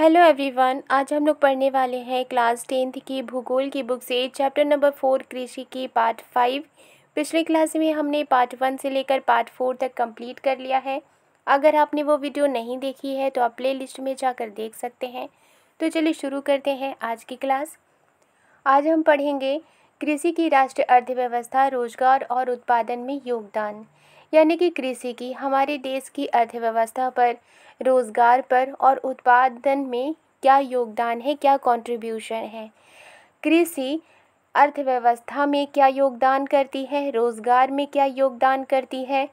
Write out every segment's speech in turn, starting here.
hello everyone आज हम लोग पढ़ने वाले हैं क्लास टेंथ की भूगोल की बुक से चैप्टर नंबर फोर कृषि की पार्ट फाइव पिछले क्लास में हमने पार्ट वन से लेकर पार्ट फोर तक कंप्लीट कर लिया है अगर आपने वो वीडियो नहीं देखी है तो आप प्ले लिस्ट में जाकर देख सकते हैं तो चलिए शुरू करते हैं आज की क्लास आज हम पढ़ेंगे कृषि की राष्ट्रीय अर्थव्यवस्था रोजगार और उत्पादन में योगदान यानी कि कृषि की हमारे देश की अर्थव्यवस्था पर रोज़गार पर और उत्पादन में क्या योगदान है क्या कंट्रीब्यूशन है कृषि अर्थव्यवस्था में क्या योगदान करती है रोज़गार में क्या योगदान करती है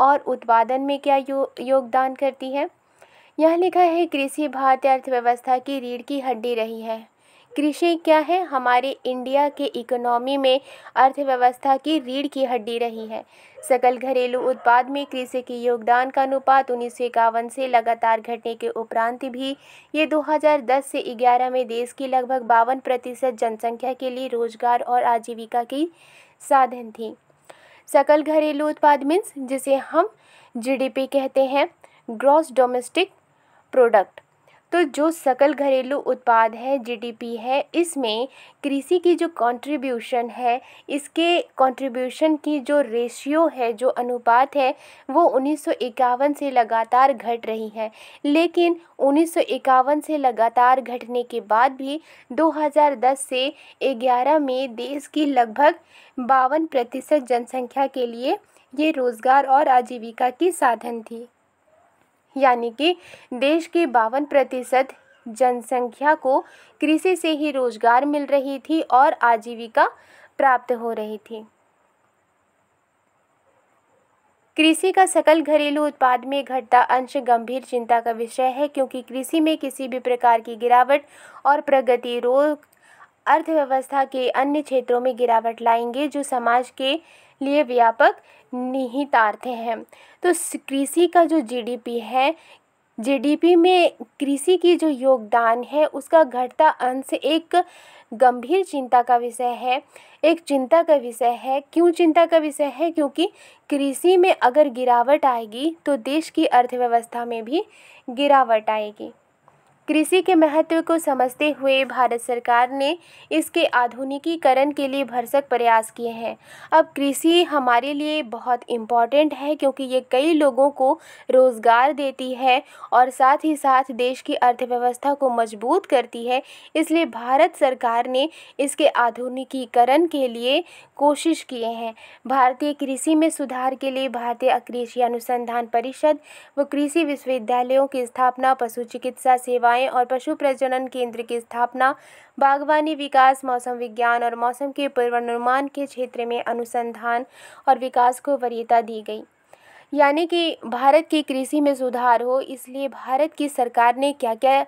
और उत्पादन में क्या यो, योगदान करती है यह लिखा है कृषि भारतीय अर्थव्यवस्था की रीढ़ की हड्डी रही है कृषि क्या है हमारे इंडिया के इकोनॉमी में अर्थव्यवस्था की रीढ़ की हड्डी रही है सकल घरेलू उत्पाद में कृषि के योगदान का अनुपात उन्नीस से लगातार घटने के उपरांत भी ये 2010 से 11 में देश की लगभग बावन प्रतिशत जनसंख्या के लिए रोजगार और आजीविका की साधन थी सकल घरेलू उत्पाद मीन्स जिसे हम जीडीपी कहते हैं ग्रॉस डोमेस्टिक प्रोडक्ट तो जो सकल घरेलू उत्पाद है जीडीपी है इसमें कृषि की जो कंट्रीब्यूशन है इसके कंट्रीब्यूशन की जो रेशियो है जो अनुपात है वो उन्नीस से लगातार घट रही है लेकिन उन्नीस से लगातार घटने के बाद भी 2010 से 11 में देश की लगभग बावन प्रतिशत जनसंख्या के लिए ये रोज़गार और आजीविका की साधन थी यानी कि देश की बावन प्रतिशत जनसंख्या को कृषि से ही रोजगार मिल रही थी और आजीविका प्राप्त हो रही थी कृषि का सकल घरेलू उत्पाद में घटता अंश गंभीर चिंता का विषय है क्योंकि कृषि में किसी भी प्रकार की गिरावट और प्रगति रोग अर्थव्यवस्था के अन्य क्षेत्रों में गिरावट लाएंगे जो समाज के लिए व्यापक निहितार्थे हैं तो कृषि का जो जीडीपी है जीडीपी में कृषि की जो योगदान है उसका घटता अंश एक गंभीर चिंता का विषय है एक चिंता का विषय है क्यों चिंता का विषय है क्योंकि कृषि में अगर गिरावट आएगी तो देश की अर्थव्यवस्था में भी गिरावट आएगी कृषि के महत्व को समझते हुए भारत सरकार ने इसके आधुनिकीकरण के लिए भरसक प्रयास किए हैं अब कृषि हमारे लिए बहुत इम्पॉर्टेंट है क्योंकि ये कई लोगों को रोज़गार देती है और साथ ही साथ देश की अर्थव्यवस्था को मजबूत करती है इसलिए भारत सरकार ने इसके आधुनिकीकरण के लिए कोशिश किए हैं भारतीय कृषि में सुधार के लिए भारतीय कृषि अनुसंधान परिषद व कृषि विश्वविद्यालयों की स्थापना पशु चिकित्सा सेवाएँ सेवाएं और पशु प्रजनन केंद्र की स्थापना बागवानी विकास मौसम विज्ञान और मौसम के पूर्वानुमान के क्षेत्र में अनुसंधान और विकास को वरीयता दी गई यानी कि भारत की कृषि में सुधार हो इसलिए भारत की सरकार ने क्या क्या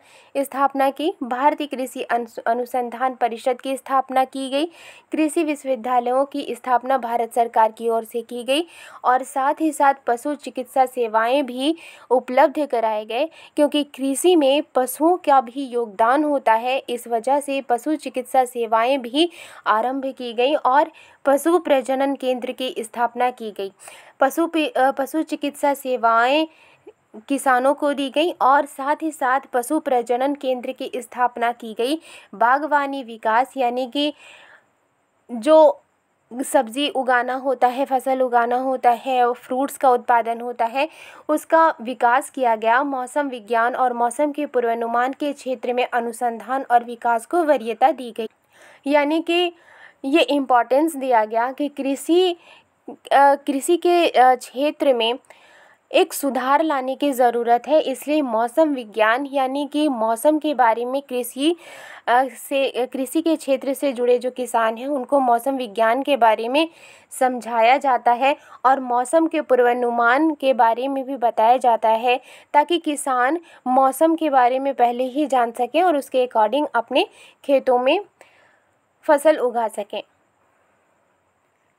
स्थापना की भारतीय कृषि अनुसंधान परिषद की स्थापना की गई कृषि विश्वविद्यालयों की स्थापना भारत सरकार की ओर से की गई और साथ ही साथ पशु चिकित्सा सेवाएं भी उपलब्ध कराए गए क्योंकि कृषि में पशुओं का भी योगदान होता है इस वजह से पशु चिकित्सा सेवाएँ भी आरम्भ की गई और पशु प्रजनन केंद्र की स्थापना की गई पशु पशु चिकित्सा सेवाएं किसानों को दी गई और साथ ही साथ पशु प्रजनन केंद्र की स्थापना की गई बागवानी विकास यानी कि जो सब्जी उगाना होता है फसल उगाना होता है और फ्रूट्स का उत्पादन होता है उसका विकास किया गया मौसम विज्ञान और मौसम के पूर्वानुमान के क्षेत्र में अनुसंधान और विकास को वरीयता दी गई यानी कि ये इम्पोर्टेंस दिया गया कि कृषि कृषि के क्षेत्र में एक सुधार लाने की ज़रूरत है इसलिए मौसम विज्ञान यानी कि मौसम के बारे में कृषि से कृषि के क्षेत्र से जुड़े जो किसान हैं उनको मौसम विज्ञान के बारे में समझाया जाता है और मौसम के पूर्वानुमान के बारे में भी बताया जाता है ताकि किसान मौसम के बारे में पहले ही जान सकें और उसके अकॉर्डिंग अपने खेतों में फसल उगा सकें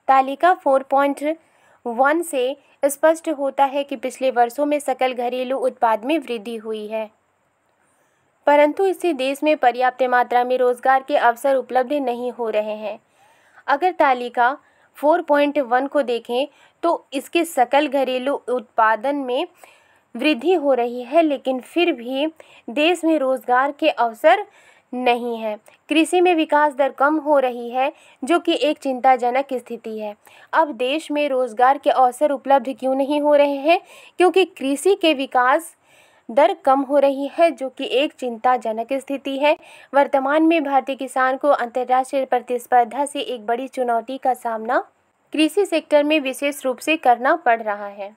तालिका फोर पॉइंट वन से स्पष्ट होता है कि पिछले वर्षों में सकल घरेलू उत्पाद में वृद्धि हुई है परंतु इससे देश में पर्याप्त मात्रा में रोजगार के अवसर उपलब्ध नहीं हो रहे हैं अगर तालिका फोर पॉइंट वन को देखें तो इसके सकल घरेलू उत्पादन में वृद्धि हो रही है लेकिन फिर भी देश में रोजगार के अवसर नहीं है कृषि में विकास दर कम हो रही है जो कि एक चिंताजनक स्थिति है अब देश में रोज़गार के अवसर उपलब्ध क्यों नहीं हो रहे हैं क्योंकि कृषि के विकास दर कम हो रही है जो कि एक चिंताजनक स्थिति है वर्तमान में भारतीय किसान को अंतर्राष्ट्रीय प्रतिस्पर्धा से एक बड़ी चुनौती का सामना कृषि सेक्टर में विशेष रूप से करना पड़ रहा है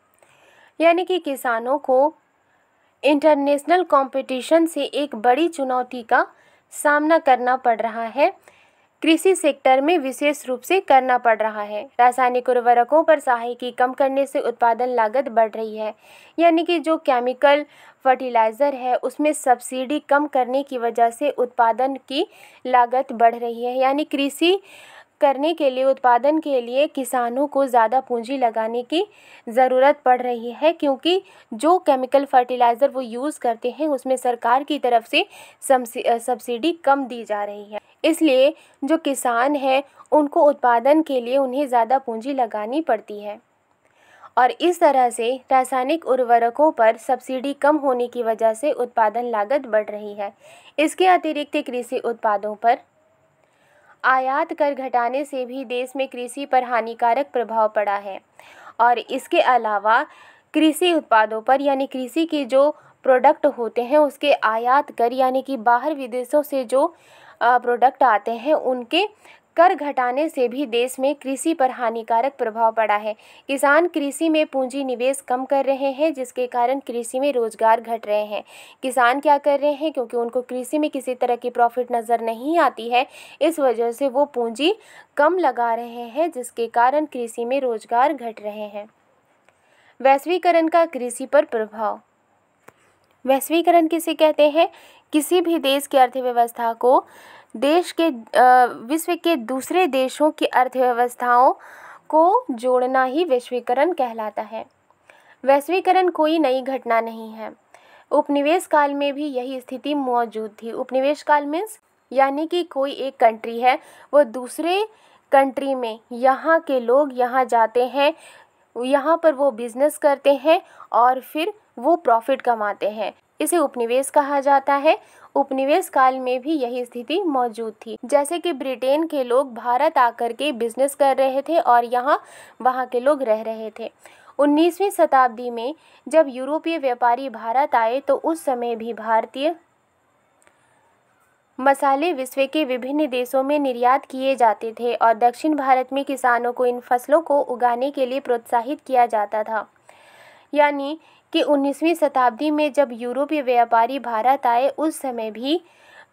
यानी कि किसानों को इंटरनेशनल कंपटीशन से एक बड़ी चुनौती का सामना करना पड़ रहा है कृषि सेक्टर में विशेष रूप से करना पड़ रहा है रासायनिक उर्वरकों पर की कम करने से उत्पादन लागत बढ़ रही है यानी कि जो केमिकल फर्टिलाइज़र है उसमें सब्सिडी कम करने की वजह से उत्पादन की लागत बढ़ रही है यानी कृषि करने के लिए उत्पादन के लिए किसानों को ज़्यादा पूंजी लगाने की ज़रूरत पड़ रही है क्योंकि जो केमिकल फर्टिलाइज़र वो यूज़ करते हैं उसमें सरकार की तरफ से सब्सिडी कम दी जा रही है इसलिए जो किसान हैं उनको उत्पादन के लिए उन्हें ज़्यादा पूंजी लगानी पड़ती है और इस तरह से रासायनिक उर्वरकों पर सब्सिडी कम होने की वजह से उत्पादन लागत बढ़ रही है इसके अतिरिक्त कृषि उत्पादों पर आयात कर घटाने से भी देश में कृषि पर हानिकारक प्रभाव पड़ा है और इसके अलावा कृषि उत्पादों पर यानी कृषि के जो प्रोडक्ट होते हैं उसके आयात कर यानी कि बाहर विदेशों से जो प्रोडक्ट आते हैं उनके कर घटाने से भी देश में कृषि पर हानिकारक प्रभाव पड़ा है किसान कृषि में पूंजी निवेश कम कर रहे हैं जिसके कारण कृषि में रोजगार घट रहे हैं किसान क्या कर रहे हैं क्योंकि उनको कृषि में किसी तरह की प्रॉफिट नज़र नहीं आती है इस वजह से वो पूंजी कम लगा रहे हैं जिसके कारण कृषि में रोजगार घट रहे हैं वैश्वीकरण का कृषि पर प्रभाव वैश्वीकरण किसे कहते हैं किसी भी देश की अर्थव्यवस्था को देश के विश्व के दूसरे देशों की अर्थव्यवस्थाओं को जोड़ना ही वैश्वीकरण कहलाता है वैश्वीकरण कोई नई घटना नहीं है उपनिवेश काल में भी यही स्थिति मौजूद थी उपनिवेश काल मीन्स यानी कि कोई एक कंट्री है वो दूसरे कंट्री में यहाँ के लोग यहाँ जाते हैं यहाँ पर वो बिजनेस करते हैं और फिर वो प्रॉफिट कमाते हैं इसे उपनिवेश कहा जाता है उपनिवेश काल में भी यही स्थिति मौजूद थी जैसे कि ब्रिटेन के लोग भारत आकर के बिजनेस कर रहे थे और यहाँ वहाँ के लोग रह रहे थे 19वीं शताब्दी में जब यूरोपीय व्यापारी भारत आए तो उस समय भी भारतीय मसाले विश्व के विभिन्न देशों में निर्यात किए जाते थे और दक्षिण भारत में किसानों को इन फसलों को उगाने के लिए प्रोत्साहित किया जाता था यानी कि 19वीं शताब्दी में जब यूरोपीय व्यापारी भारत आए उस समय भी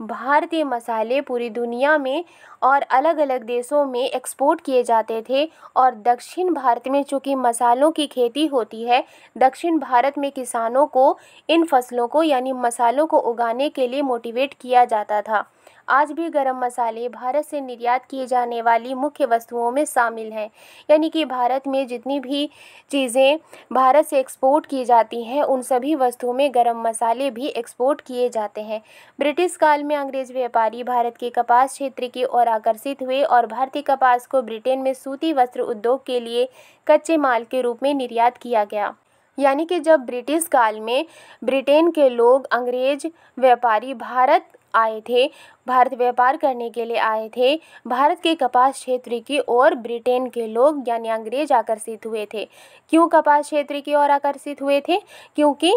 भारतीय मसाले पूरी दुनिया में और अलग अलग देशों में एक्सपोर्ट किए जाते थे और दक्षिण भारत में चूँकि मसालों की खेती होती है दक्षिण भारत में किसानों को इन फसलों को यानी मसालों को उगाने के लिए मोटिवेट किया जाता था आज भी गरम मसाले भारत से निर्यात किए जाने वाली मुख्य वस्तुओं में शामिल हैं यानी कि भारत में जितनी भी चीज़ें भारत से एक्सपोर्ट की जाती हैं उन सभी वस्तुओं में गरम मसाले भी एक्सपोर्ट किए जाते हैं ब्रिटिश काल में अंग्रेज व्यापारी भारत के कपास क्षेत्र की ओर आकर्षित हुए और भारतीय कपास को ब्रिटेन में सूती वस्त्र उद्योग के लिए कच्चे माल के रूप में निर्यात किया गया यानी कि जब ब्रिटिश काल में ब्रिटेन के लोग अंग्रेज व्यापारी भारत आए थे भारत व्यापार करने के लिए आए थे भारत के कपास क्षेत्र की ओर ब्रिटेन के लोग यानी अंग्रेज आकर्षित हुए थे क्यों कपास क्षेत्र की ओर आकर्षित हुए थे क्योंकि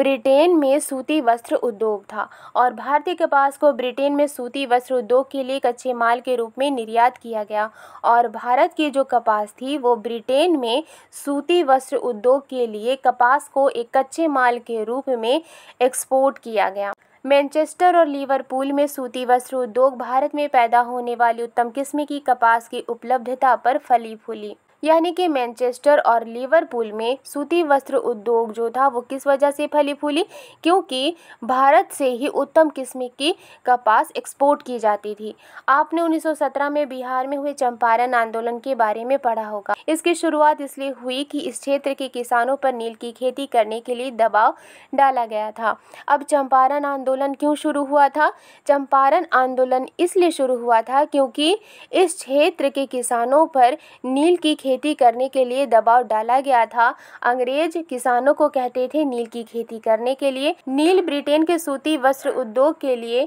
ब्रिटेन में सूती वस्त्र उद्योग था और भारतीय कपास को ब्रिटेन में सूती वस्त्र उद्योग के लिए कच्चे माल के रूप में निर्यात किया गया और भारत की जो कपास थी वो ब्रिटेन में सूती वस्त्र उद्योग के लिए कपास को एक कच्चे माल के रूप में एक्सपोर्ट किया गया मैनचेस्टर और लीवरपूल में सूती वस्त्र उद्योग भारत में पैदा होने वाली उत्तम किस्म की कपास की उपलब्धता पर फली फूली यानी कि मैनचेस्टर और लिवरपूल में सूती वस्त्र उद्योग जो था वो किस वजह से फली फूली क्योंकि भारत से ही उत्तम किस्म की कपास एक्सपोर्ट की जाती थी आपने 1917 में बिहार में हुए चंपारण आंदोलन के बारे में पढ़ा होगा इसकी शुरुआत इसलिए हुई कि इस क्षेत्र के किसानों पर नील की खेती करने के लिए दबाव डाला गया था अब चंपारण आंदोलन क्यों शुरू हुआ था चंपारण आंदोलन इसलिए शुरू हुआ था क्योंकि इस क्षेत्र के किसानों पर नील की खेती करने के लिए दबाव डाला गया था अंग्रेज किसानों को कहते थे नील की खेती करने के लिए नील ब्रिटेन के सूती वस्त्र उद्योग के लिए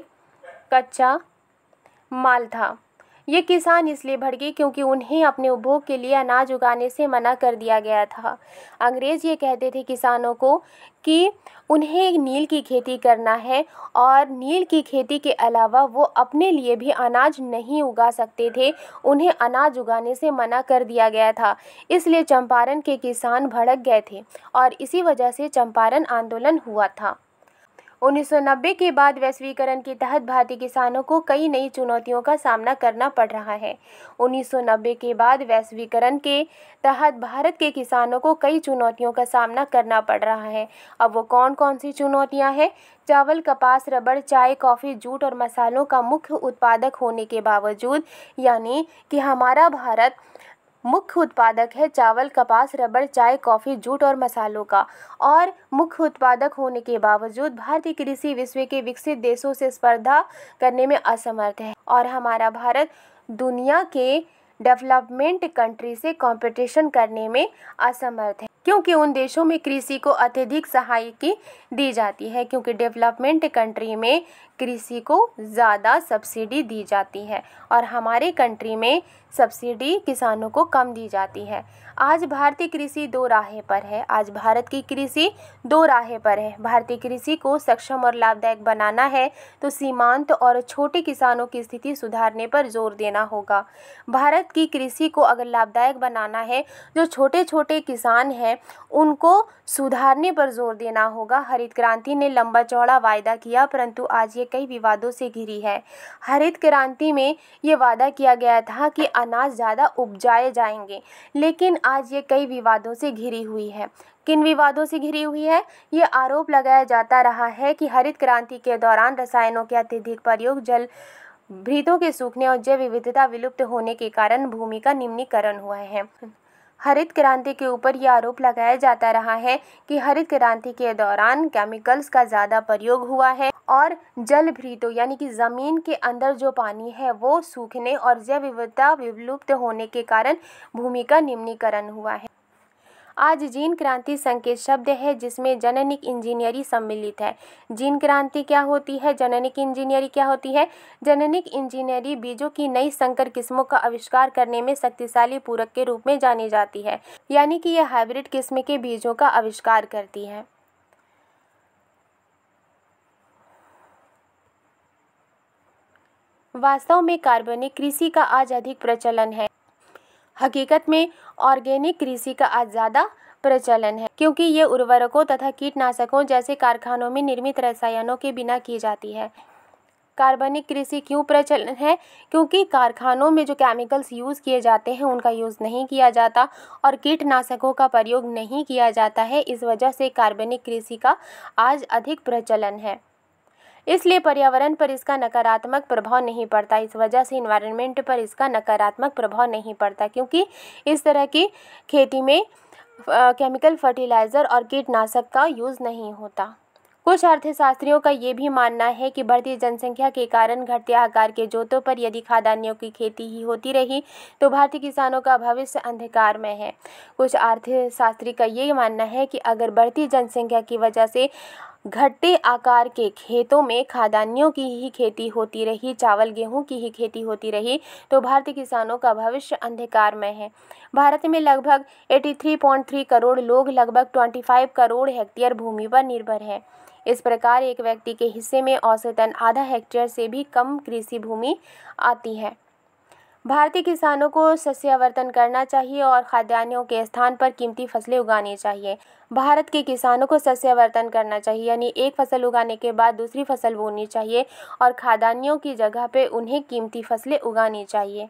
कच्चा माल था ये किसान इसलिए भड़के क्योंकि उन्हें अपने उपभोग के लिए अनाज उगाने से मना कर दिया गया था अंग्रेज़ ये कहते थे किसानों को कि उन्हें नील की खेती करना है और नील की खेती के अलावा वो अपने लिए भी अनाज नहीं उगा सकते थे उन्हें अनाज उगाने से मना कर दिया गया था इसलिए चंपारण के किसान भड़क गए थे और इसी वजह से चंपारण आंदोलन हुआ था 1990 के बाद वैश्वीकरण के तहत भारतीय किसानों को कई नई चुनौतियों का सामना करना पड़ रहा है 1990 के बाद वैश्वीकरण के तहत भारत के किसानों को कई चुनौतियों का सामना करना पड़ रहा है अब वो कौन कौन सी चुनौतियां हैं चावल कपास रबड़ चाय कॉफ़ी जूट और मसालों का मुख्य उत्पादक होने के बावजूद यानी कि हमारा भारत मुख्य उत्पादक है चावल कपास रबर चाय कॉफ़ी जूट और मसालों का और मुख्य उत्पादक होने के बावजूद भारतीय कृषि विश्व के विकसित देशों से स्पर्धा करने में असमर्थ है और हमारा भारत दुनिया के डेवलपमेंट कंट्री से कंपटीशन करने में असमर्थ है क्योंकि उन देशों में कृषि को अत्यधिक सहायकी दी जाती है क्योंकि डेवलपमेंट कंट्री में कृषि को ज़्यादा सब्सिडी दी जाती है और हमारे कंट्री में सब्सिडी किसानों को कम दी जाती है आज भारतीय कृषि दो राहे पर है आज भारत की कृषि दो राहे पर है भारतीय कृषि को सक्षम और लाभदायक बनाना है तो सीमांत और छोटे किसानों की स्थिति सुधारने पर जोर देना होगा भारत की कृषि को अगर लाभदायक बनाना है जो छोटे छोटे किसान हैं हैं उनको सुधारने पर जोर देना होगा हरित क्रांति ने लंबा चौड़ा वायदा किया परंतु आज ये कई विवादों से घिरी है हरित क्रांति में ये वादा किया गया था कि अनाज ज़्यादा उपजाए जाएंगे लेकिन आज ये कई विवादों से घिरी हुई है किन विवादों से घिरी हुई है ये आरोप लगाया जाता रहा है कि हरित क्रांति के दौरान रसायनों के अत्यधिक प्रयोग जल भ्रीतों के सूखने और जैव विविधता विलुप्त होने के कारण भूमि का निम्नीकरण हुआ है हरित क्रांति के ऊपर यह आरोप लगाया जाता रहा है कि हरित क्रांति के दौरान केमिकल्स का ज़्यादा प्रयोग हुआ है और जल भ्रीतो यानी कि ज़मीन के अंदर जो पानी है वो सूखने और जैव विविधता विलुप्त होने के कारण भूमि का निम्नीकरण हुआ है आज जीन क्रांति संकेत शब्द है जिसमें जननिक इंजीनियरी सम्मिलित है जीन क्रांति क्या होती है जननिक इंजीनियरी क्या होती है जननिक इंजीनियरी बीजों की नई संकर किस्मों का आविष्कार करने में शक्तिशाली पूरक के रूप में जानी जाती है यानी कि यह हाइब्रिड किस्म के बीजों का आविष्कार करती है वास्तव में कार्बनिक कृषि का आज अधिक प्रचलन है हकीकत में ऑर्गेनिक कृषि का आज ज़्यादा प्रचलन है क्योंकि ये उर्वरकों तथा कीटनाशकों जैसे कारखानों में निर्मित रसायनों के बिना की जाती है कार्बनिक कृषि क्यों प्रचलन है क्योंकि कारखानों में जो केमिकल्स यूज़ किए जाते हैं उनका यूज़ नहीं किया जाता और कीटनाशकों का प्रयोग नहीं किया जाता है इस वजह से कार्बनिक कृषि का आज अधिक प्रचलन है इसलिए पर्यावरण पर इसका नकारात्मक प्रभाव नहीं पड़ता इस वजह से इन्वायरमेंट पर इसका नकारात्मक प्रभाव नहीं पड़ता क्योंकि इस तरह की खेती में केमिकल फर्टिलाइज़र और कीटनाशक का यूज़ नहीं होता कुछ अर्थशास्त्रियों का ये भी मानना है कि बढ़ती जनसंख्या के कारण घटते आकार के जोतों पर यदि खाद्यान्नों की खेती ही होती रही तो भारतीय किसानों का भविष्य अंधकार में है कुछ अर्थशास्त्री का ये मानना है कि अगर बढ़ती जनसंख्या की वजह से घटते आकार के खेतों में खाद्यान्नों की ही खेती होती रही चावल गेहूं की ही खेती होती रही तो भारतीय किसानों का भविष्य अंधकार में है भारत में लगभग 83.3 करोड़ लोग लगभग 25 करोड़ हेक्टेयर भूमि पर निर्भर हैं इस प्रकार एक व्यक्ति के हिस्से में औसतन आधा हेक्टेयर से भी कम कृषि भूमि आती है भारतीय किसानों को सस्यावर्तन करना चाहिए और खाद्यान्नों के स्थान पर कीमती फसलें उगानी चाहिए भारत के किसानों को सस्यावर्तन करना चाहिए यानी एक फसल उगाने के बाद दूसरी फसल बोनी चाहिए और खाद्यान्नों की जगह पे उन्हें कीमती फसलें उगानी चाहिए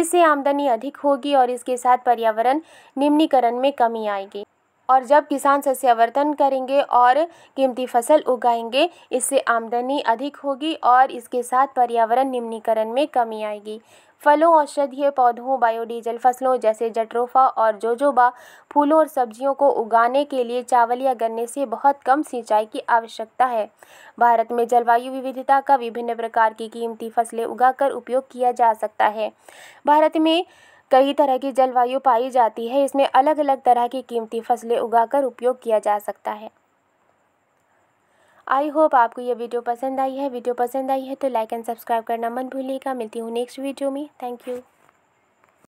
इससे आमदनी अधिक होगी और इसके साथ पर्यावरण निम्नीकरण में कमी आएगी और जब किसान सस्यावर्तन करेंगे और कीमती फसल उगाएंगे इससे आमदनी अधिक होगी और इसके साथ पर्यावरण निम्नीकरण में कमी आएगी फलों औषधीय पौधों बायोडीजल फसलों जैसे जटरोफा और जोजोबा फूलों और सब्जियों को उगाने के लिए चावल या गन्ने से बहुत कम सिंचाई की आवश्यकता है भारत में जलवायु विविधता का विभिन्न प्रकार की कीमती फसलें उगाकर उपयोग किया जा सकता है भारत में कई तरह की जलवायु पाई जाती है इसमें अलग अलग तरह की कीमती फसलें उगाकर उपयोग किया जा सकता है आई होप आपको यह वीडियो पसंद आई है वीडियो पसंद आई है तो लाइक एंड सब्सक्राइब करना मत भूलिएगा मिलती हूँ नेक्स्ट वीडियो में थैंक यू